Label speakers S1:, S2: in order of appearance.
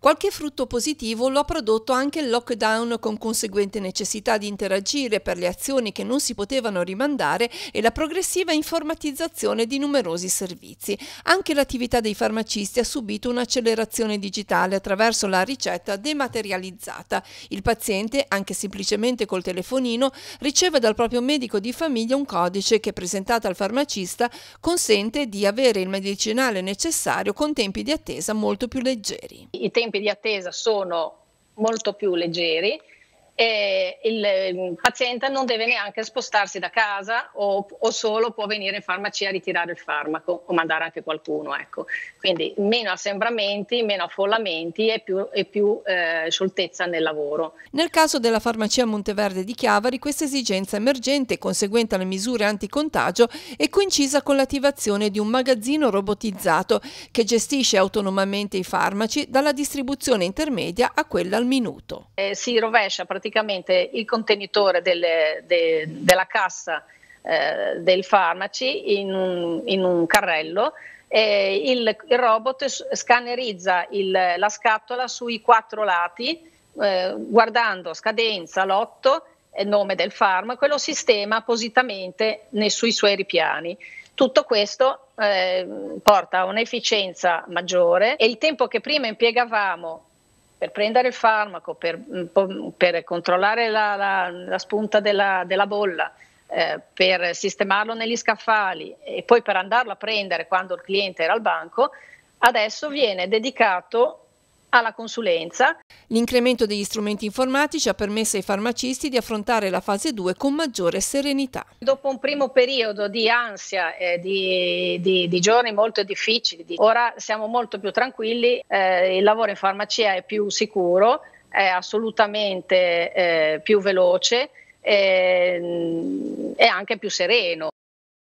S1: Qualche frutto positivo lo ha prodotto anche il lockdown con conseguente necessità di interagire per le azioni che non si potevano rimandare e la progressiva informatizzazione di numerosi servizi. Anche l'attività dei farmacisti ha subito un'accelerazione digitale attraverso la ricetta dematerializzata. Il paziente, anche semplicemente col telefonino, riceve dal proprio medico di famiglia un codice che, presentato al farmacista, consente di avere il medicinale necessario con tempi di attesa molto più leggeri. I tempi
S2: tempi di attesa sono molto più leggeri eh, il, il, paziente non deve neanche spostarsi da casa o, o, solo può venire in farmacia a ritirare il farmaco o mandare anche qualcuno. Ecco. Quindi meno assembramenti, meno affollamenti
S1: e più, e più eh, scioltezza nel lavoro. Nel caso della farmacia Monteverde di Chiavari, questa esigenza emergente conseguente alle misure anticontagio è coincisa con l'attivazione di un magazzino robotizzato che gestisce autonomamente i farmaci dalla distribuzione intermedia a quella al minuto.
S2: Eh, si rovescia praticamente praticamente il contenitore delle, de, della cassa eh, dei farmaci in un, in un carrello e il, il, robot scannerizza il, la scatola sui quattro lati eh, guardando scadenza, lotto, e eh, nome del farmaco e lo sistema appositamente nei, sui suoi ripiani. Tutto questo eh, porta a un'efficienza maggiore e il tempo che prima impiegavamo per prendere il farmaco, per, mm, per controllare la, la, la, spunta della, della bolla, eh, per sistemarlo negli scaffali e poi per andarlo a prendere quando il cliente era al banco, adesso viene dedicato alla
S1: consulenza. L'incremento degli strumenti informatici ha permesso ai farmacisti di affrontare la fase 2 con maggiore serenità.
S2: Dopo un primo periodo di ansia, eh, di, di, di, giorni molto difficili, di, ora siamo molto più tranquilli, eh, il lavoro in farmacia è più sicuro, è assolutamente eh, più veloce ehm, e anche più sereno.